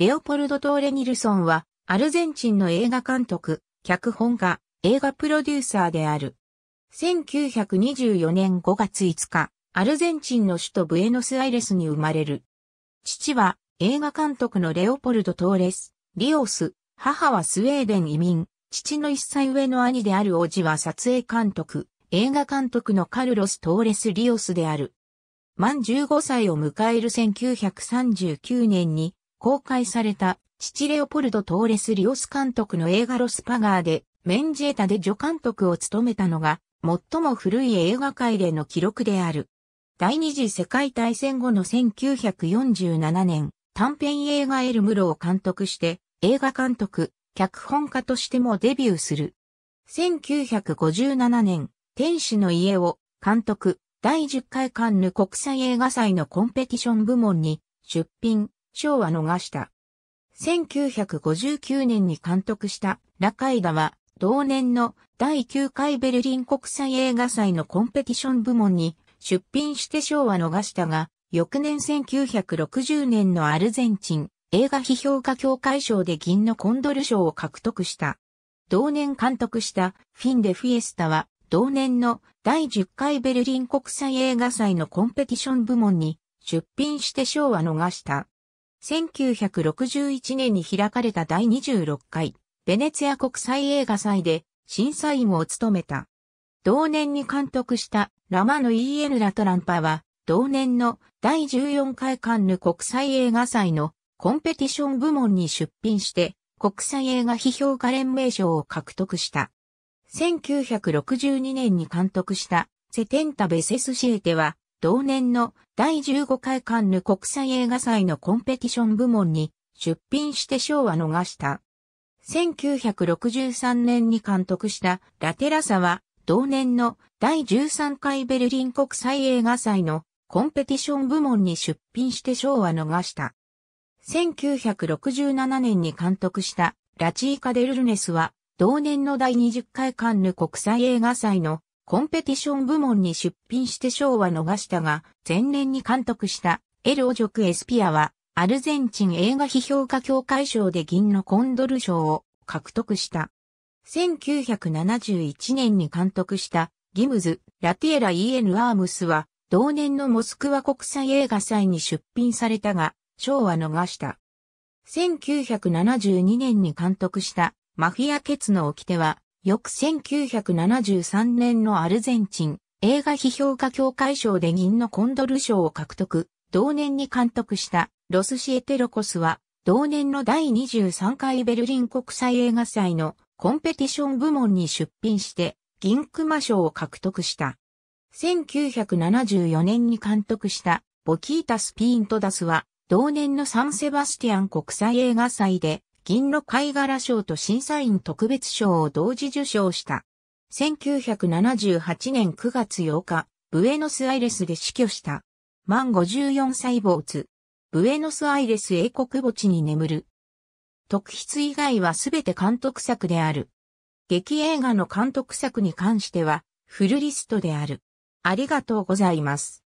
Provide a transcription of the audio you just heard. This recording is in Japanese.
レオポルド・トーレ・ニルソンは、アルゼンチンの映画監督、脚本家、映画プロデューサーである。1924年5月5日、アルゼンチンの首都ブエノスアイレスに生まれる。父は映画監督のレオポルド・トーレス、リオス、母はスウェーデン移民、父の一歳上の兄である叔父は撮影監督、映画監督のカルロス・トーレス・リオスである。満15歳を迎える1939年に公開された、父レオポルド・トーレス・リオス監督の映画ロスパガーで、メンジェータで助監督を務めたのが、最も古い映画界での記録である。第二次世界大戦後の1947年、短編映画エルムロを監督して、映画監督、脚本家としてもデビューする。1957年、天使の家を、監督、第10回カンヌ国際映画祭のコンペティション部門に出品、賞は逃した。1959年に監督したラカイダは同年の第9回ベルリン国際映画祭のコンペティション部門に出品して賞は逃したが、翌年1960年のアルゼンチン映画批評家協会賞で銀のコンドル賞を獲得した。同年監督したフィンデ・フィエスタは同年の第10回ベルリン国際映画祭のコンペティション部門に出品して賞は逃した。1961年に開かれた第26回、ベネツィア国際映画祭で審査員を務めた。同年に監督したラマの EN ラトランパは、同年の第14回カンヌ国際映画祭のコンペティション部門に出品して国際映画批評家連盟賞を獲得した。1962年に監督したセテンタベセスシエテは同年の第15回カンヌ国際映画祭のコンペティション部門に出品して賞は逃した。1963年に監督したラテラサは同年の第13回ベルリン国際映画祭のコンペティション部門に出品して賞は逃した。1967年に監督したラチーカ・デルルネスは同年の第20回カンヌ国際映画祭のコンペティション部門に出品して賞は逃したが、前年に監督したエル・オジョク・エスピアは、アルゼンチン映画批評家協会賞で銀のコンドル賞を獲得した。1971年に監督したギムズ・ラティエラ・イエヌ・アームスは、同年のモスクワ国際映画祭に出品されたが、賞は逃した。1972年に監督したマフィアケツの掟は、翌1973年のアルゼンチン映画批評家協会賞で銀のコンドル賞を獲得、同年に監督したロスシエテロコスは、同年の第23回ベルリン国際映画祭のコンペティション部門に出品して銀熊賞を獲得した。1974年に監督したボキータス・ピーントダスは同年のサンセバスティアン国際映画祭で銀の貝殻賞と審査員特別賞を同時受賞した。1978年9月8日、ブエノスアイレスで死去した。満54歳ツブエノスアイレス英国墓地に眠る。特筆以外はすべて監督作である。劇映画の監督作に関しては、フルリストである。ありがとうございます。